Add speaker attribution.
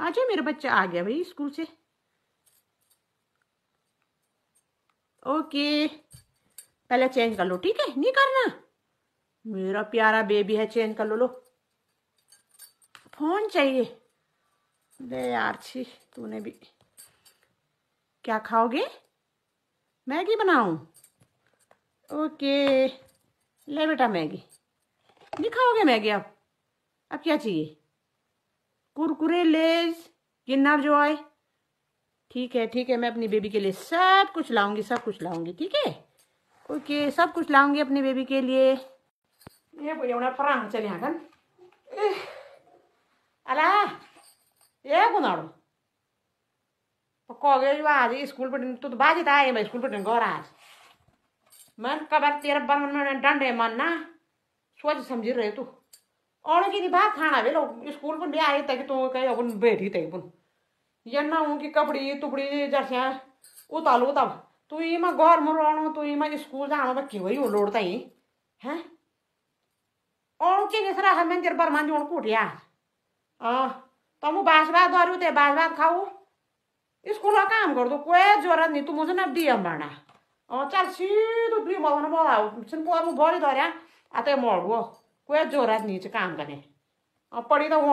Speaker 1: आ जाओ मेरा बच्चा आ गया भाई स्कूल से ओके पहले चेंज कर लो ठीक है नहीं करना मेरा प्यारा बेबी है चेंज कर लो लो फोन चाहिए दे यार छी तूने भी क्या खाओगे मैगी बनाऊं ओके ले बेटा मैगी नहीं खाओगे मैगी आप अब क्या चाहिए कुरकुरे लेज किन्नर आए ठीक है ठीक है मैं अपनी बेबी के लिए सब कुछ लाऊंगी सब कुछ लाऊंगी ठीक है ओके सब कुछ लाऊंगी अपनी बेबी के लिए ये पुण्य प्राण चले हाकन ಅಲ್ಲ ಏಕು ನೋಡು ಹೋಗಿ ಆಜ್ ಸ್ಕೂಲ್ ಬಿಟ್ಟು ತುತ್ತು ಬಾಜಿತ ಏ ಬೈ ಸ್ಕೂಲ್ ಬಿಟ್ಟು ಗೌರ ಆಜ್ ಮನ್ ಕಬರ್ ತೀರ डंडे मन ना सोच समझ रहे तू अणगी बा खाना भेल स्कूल पर ले आए तक तो कहीं अपन बैठी तक पुन ये ना कि कपड़ी तुपड़ी जर्सियाँ उतालो तब तू ये मैं घर में रहना तू ये मैं स्कूल जाना बा क्यों हो लौटता ही हैं और नहीं सरा हमें तेरे पर मान जोड़ कूटिया तुम तो बास बात दो ते बास बात खाओ स्कूल का काम कर दो कोई जरूरत नहीं तू मुझे ना डी एम चल सीधो डी मल बोला सिंपल भरी आते मोड़ वो उहे जोरात न्ही काम करे पड़ी त